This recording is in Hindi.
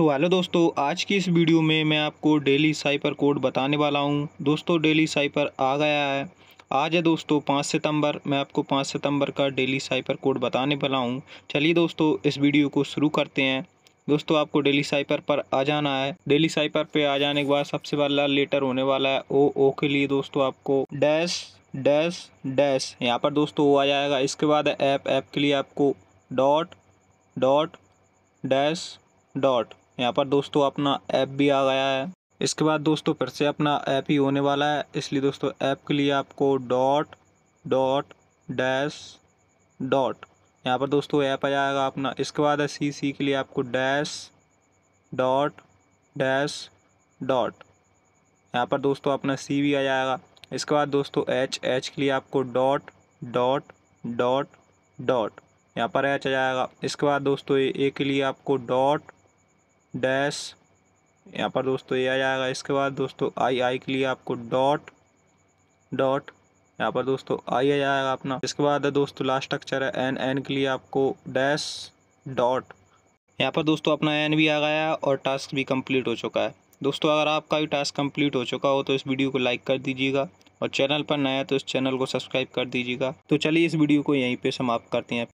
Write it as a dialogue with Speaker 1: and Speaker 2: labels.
Speaker 1: तो हेलो दोस्तों आज की इस वीडियो में मैं आपको डेली साइपर कोड बताने वाला हूं दोस्तों डेली साइपर आ गया है आज है दोस्तों पाँच सितंबर मैं आपको पाँच सितंबर का डेली साइपर कोड बताने वाला हूं चलिए दोस्तों इस वीडियो को शुरू करते हैं दोस्तों आपको डेली साइपर पर आ जाना है डेली साइपर पर आ जाने के बाद सबसे पहला लेटर होने वाला है ओ ओ के लिए दोस्तों आपको डैश डैश डैश यहाँ पर दोस्तों वो आ जाएगा इसके बाद ऐप ऐप के लिए आपको डॉट डॉट डैश डॉट यहाँ पर दोस्तों अपना ऐप भी आ गया है इसके बाद दोस्तों फिर से अपना ऐप ही होने वाला है इसलिए दोस्तों ऐप के लिए आपको डॉट डॉट डैश डॉट यहाँ पर दोस्तों ऐप आ जाएगा अपना इसके बाद है सी सी के लिए आपको डैश डॉट डैश डॉट यहाँ पर दोस्तों अपना सी भी आ जाएगा इसके बाद दोस्तों एच एच के लिए आपको डॉट डॉट डॉट डॉट यहाँ पर एच आ जाएगा इसके बाद दोस्तों ए के लिए आपको डॉट डैश यहाँ पर दोस्तों ये आ जाएगा इसके बाद दोस्तों आई आई के लिए आपको डॉट डॉट यहाँ पर दोस्तों आई आ जाएगा अपना इसके बाद दोस्तों लास्ट अक्षर है एन एन के लिए आपको डैश डॉट यहाँ पर दोस्तों अपना एन भी आ गया और टास्क भी कंप्लीट हो चुका है दोस्तों अगर आपका भी टास्क कंप्लीट हो चुका हो तो इस वीडियो को लाइक कर दीजिएगा और चैनल पर नया तो इस चैनल को सब्सक्राइब कर दीजिएगा तो चलिए इस वीडियो को यहीं पर समाप्त करते हैं